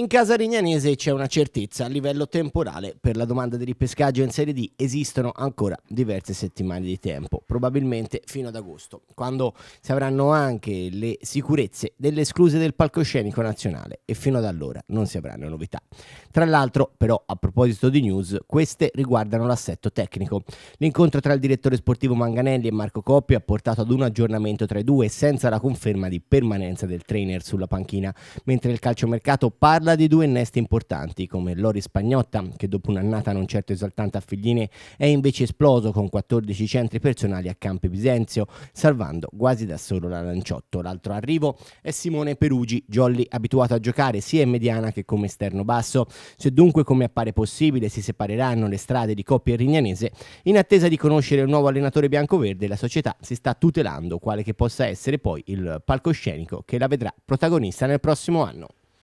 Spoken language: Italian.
In casa Rignanese c'è una certezza a livello temporale per la domanda di ripescaggio in Serie D esistono ancora diverse settimane di tempo, probabilmente fino ad agosto, quando si avranno anche le sicurezze delle escluse del palcoscenico nazionale e fino ad allora non si avranno novità. Tra l'altro, però, a proposito di news, queste riguardano l'assetto tecnico. L'incontro tra il direttore sportivo Manganelli e Marco Coppi ha portato ad un aggiornamento tra i due senza la conferma di permanenza del trainer sulla panchina, mentre il calciomercato parla strada di due innesti importanti, come Lori Spagnotta, che dopo un'annata non certo esaltante a Figline è invece esploso con 14 centri personali a Campi Bisenzio, salvando quasi da solo la Lanciotto. L'altro arrivo è Simone Perugi, Jolly abituato a giocare sia in mediana che come esterno basso. Se dunque, come appare possibile, si separeranno le strade di Coppia e Rignanese, in attesa di conoscere il nuovo allenatore biancoverde, la società si sta tutelando, quale che possa essere poi il palcoscenico che la vedrà protagonista nel prossimo anno.